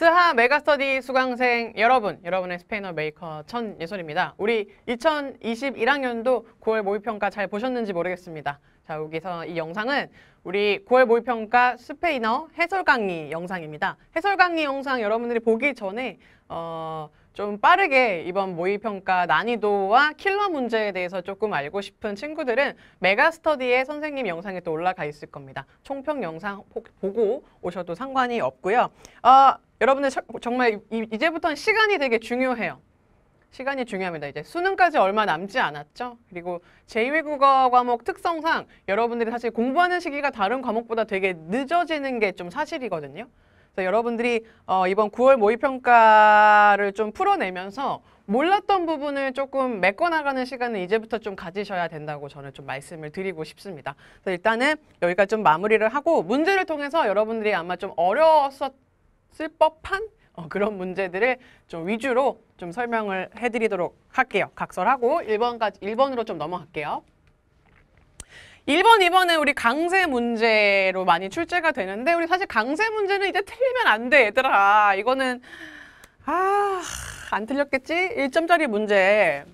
스하 메가스터디 수강생 여러분, 여러분의 스페인어 메이커 천예솔입니다. 우리 2021학년도 9월 모의평가 잘 보셨는지 모르겠습니다. 자, 여기서 이 영상은 우리 9월 모의평가 스페인어 해설 강의 영상입니다. 해설 강의 영상 여러분들이 보기 전에 어, 좀 빠르게 이번 모의평가 난이도와 킬러 문제에 대해서 조금 알고 싶은 친구들은 메가스터디의 선생님 영상에 또 올라가 있을 겁니다. 총평 영상 보고 오셔도 상관이 없고요. 어, 여러분들 정말 이제부터는 시간이 되게 중요해요. 시간이 중요합니다. 이제 수능까지 얼마 남지 않았죠. 그리고 제2외국어 과목 특성상 여러분들이 사실 공부하는 시기가 다른 과목보다 되게 늦어지는 게 좀 사실이거든요. 그래서 여러분들이 어, 이번 9월 모의평가를 좀 풀어내면서 몰랐던 부분을 조금 메꿔나가는 시간을 이제부터 좀 가지셔야 된다고 저는 좀 말씀을 드리고 싶습니다. 그래서 일단은 여기까지 좀 마무리를 하고 문제를 통해서 여러분들이 아마 좀 어려웠었던 쓸 법한 어, 그런 문제들을 좀 위주로 좀 설명을 해드리도록 할게요. 각설하고 1번까지 1번으로 좀 넘어갈게요. 1번, 2번은 우리 강세 문제로 많이 출제가 되는데 우리 사실 강세 문제는 이제 틀리면 안 돼, 얘들아. 이거는 아, 안 틀렸겠지? 1점짜리 문제.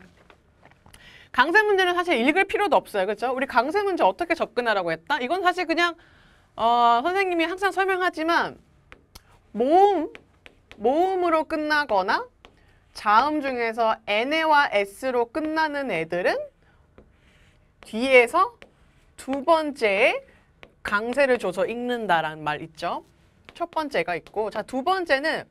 강세 문제는 사실 읽을 필요도 없어요. 그렇죠? 우리 강세 문제 어떻게 접근하라고 했다? 이건 사실 그냥 어, 선생님이 항상 설명하지만 모음, 모음으로 끝나거나 자음 중에서 n에와 s로 끝나는 애들은 뒤에서 두 번째에 강세를 줘서 읽는다라는 말 있죠. 첫 번째가 있고 자 두 번째는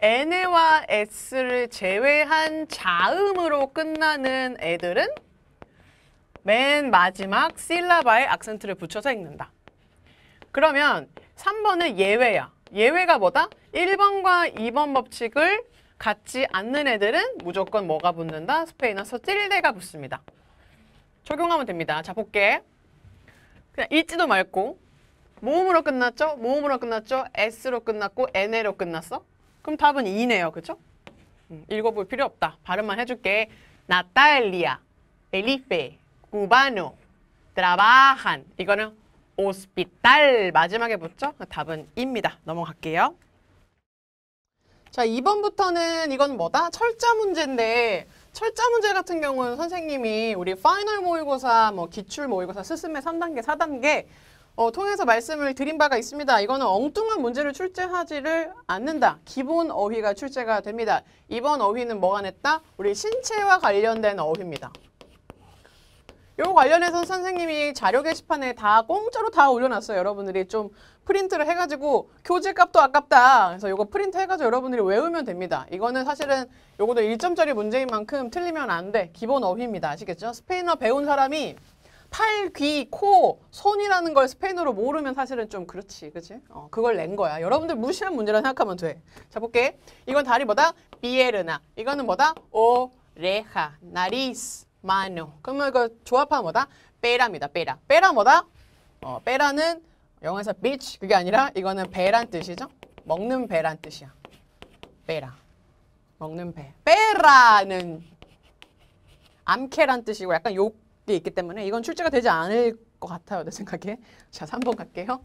n에와 s를 제외한 자음으로 끝나는 애들은 맨 마지막 실라바에 악센트를 붙여서 읽는다. 그러면 3번은 예외야. 예외가 뭐다? 1번과 2번 법칙을 갖지 않는 애들은 무조건 뭐가 붙는다? 스페인어서 찔대가 붙습니다. 적용하면 됩니다. 자, 볼게. 그냥 읽지도 말고 모음으로 끝났죠? 모음으로 끝났죠? S로 끝났고 NL로 끝났어? 그럼 답은 2네요. 그죠? 음, 읽어볼 필요 없다. 발음만 해줄게. 나탈리아, 엘리페, 구바노 트라바한 이거는 오스피탈 마지막에 붙죠? 답은 입니다. 넘어갈게요. 자, 2번부터는 이건 뭐다? 철자 문제인데 철자 문제 같은 경우는 선생님이 우리 파이널 모의고사, 뭐 기출 모의고사, 스승의 3단계, 4단계 어, 통해서 말씀을 드린 바가 있습니다. 이거는 엉뚱한 문제를 출제하지를 않는다. 기본 어휘가 출제가 됩니다. 이번 어휘는 뭐가 냈다? 우리 신체와 관련된 어휘입니다. 요 관련해서 선생님이 자료 게시판에 다 공짜로 다 올려놨어요. 여러분들이 좀 프린트를 해가지고 교재값도 아깝다. 그래서 요거 프린트 해가지고 여러분들이 외우면 됩니다. 이거는 사실은 요거도 1점짜리 문제인 만큼 틀리면 안 돼. 기본 어휘입니다. 아시겠죠? 스페인어 배운 사람이 팔, 귀, 코, 손이라는 걸 스페인어로 모르면 사실은 좀 그렇지, 그치? 어, 그걸 낸 거야. 여러분들 무시한 문제라 생각하면 돼. 자, 볼게. 이건 다리 뭐다? 비에르나. 이거는 뭐다? 오레하, 나리스. 마 a 그러면 이거 조합하면 뭐다? 빼라입니다. 빼라. 빼라 뭐다? 어, 빼라는 영어에서 beach 그게 아니라 이거는 배란 뜻이죠. 먹는 배란 뜻이야. 빼라. 먹는 배. 빼라는 암캐란 뜻이고 약간 욕이 있기 때문에 이건 출제가 되지 않을 것 같아요. 내 생각에. 자, 3번 갈게요.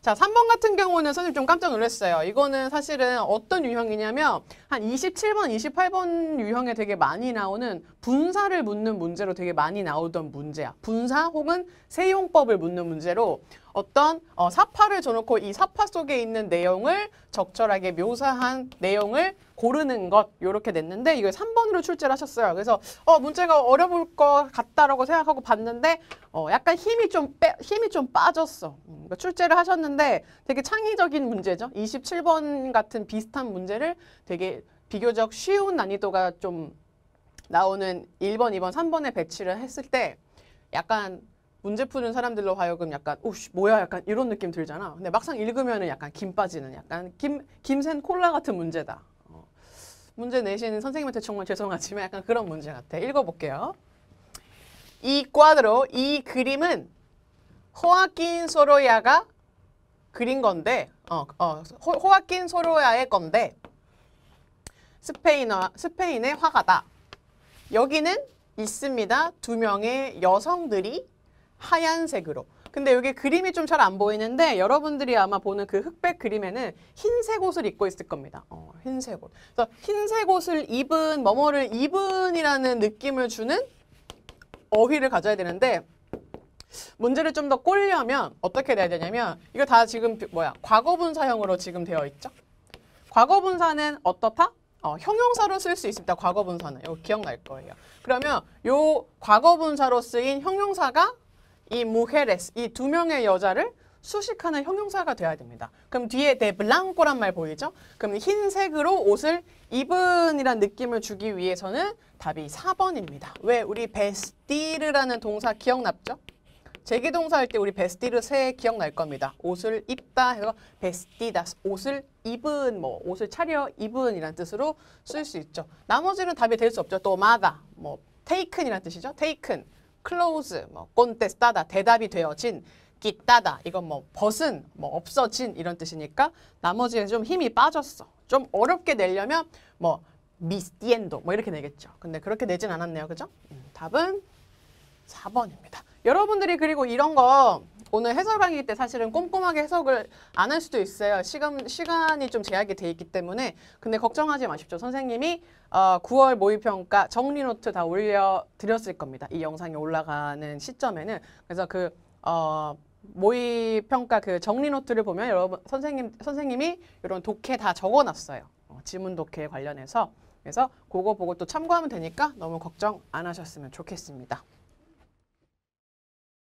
자, 3번 같은 경우는 선생님 좀 깜짝 놀랐어요. 이거는 사실은 어떤 유형이냐면 한 27번, 28번 유형에 되게 많이 나오는 분사를 묻는 문제로 되게 많이 나오던 문제야. 분사 혹은 세용법을 묻는 문제로 어떤 어, 사파를 줘놓고 이 사파 속에 있는 내용을 적절하게 묘사한 내용을 고르는 것 이렇게 됐는데 이걸 3번으로 출제를 하셨어요. 그래서 어 문제가 어려울 것 같다라고 생각하고 봤는데 어 약간 힘이 좀 빼, 힘이 좀 빠졌어. 그러니까 출제를 하셨는데 되게 창의적인 문제죠. 27번 같은 비슷한 문제를 되게 비교적 쉬운 난이도가 좀 나오는 1번, 2번, 3번에 배치를 했을 때 약간 문제 푸는 사람들로 하여금 약간 오씨 뭐야 약간 이런 느낌 들잖아. 근데 막상 읽으면 약간 김 빠지는 약간 김, 김센 콜라 같은 문제다. 어. 문제 내시는 선생님한테 정말 죄송하지만 약간 그런 문제 같아. 읽어볼게요. 이과드로이 그림은 호아킨 소로야가 그린 건데 어, 어, 호, 아킨 소로야의 건데 스페인어, 스페인의 화가다. 여기는 있습니다. 두 명의 여성들이 하얀색으로. 근데 여기 그림이 좀 잘 안 보이는데 여러분들이 아마 보는 그 흑백 그림에는 흰색 옷을 입고 있을 겁니다. 어, 흰색 옷. 그래서 흰색 옷을 입은, 뭐뭐를 입은이라는 느낌을 주는 어휘를 가져야 되는데 문제를 좀 더 꼴려면 어떻게 돼야 되냐면 이거 다 지금 뭐야 과거분사형으로 지금 되어 있죠. 과거분사는 어떻다? 어, 형용사로 쓸 수 있습니다. 과거분사는 이거 기억날 거예요. 그러면 요 과거분사로 쓰인 형용사가 이 무헤레스 이 두 명의 여자를 수식하는 형용사가 돼야 됩니다. 그럼 뒤에 데 블랑코란 말 보이죠? 그럼 흰색으로 옷을 입은이란 느낌을 주기 위해서는 답이 4번입니다. 왜 우리 베스티르라는 동사 기억납죠? 재기동사 할 때 우리 베스티르 새 기억날 겁니다. 옷을 입다 해서 베스티다 스 옷을 입은 뭐 옷을 차려 입은 이란 뜻으로 쓸 수 있죠. 나머지는 답이 될 수 없죠. 또마다 뭐 테이큰이란 뜻이죠. 테이큰, 클로즈, 뭐 꼰테스타다 대답이 되어진 끼따다 이건 뭐 벗은 뭐 없어진 이런 뜻이니까 나머지는 좀 힘이 빠졌어. 좀 어렵게 내려면 뭐 미스티엔도 뭐 이렇게 내겠죠. 근데 그렇게 내진 않았네요. 그죠? 음, 답은 4번입니다. 여러분들이 그리고 이런 거 오늘 해설 강의 때 사실은 꼼꼼하게 해석을 안 할 수도 있어요. 시간, 시간이 좀 제약이 돼 있기 때문에. 근데 걱정하지 마십시오. 선생님이 어, 9월 모의평가 정리노트 다 올려드렸을 겁니다. 이 영상이 올라가는 시점에는. 그래서 그, 어, 모의평가 그 정리노트를 보면 여러분, 선생님, 선생님이 이런 독해 다 적어 놨어요. 어, 지문 독해 관련해서. 그래서 그거 보고 또 참고하면 되니까 너무 걱정 안 하셨으면 좋겠습니다.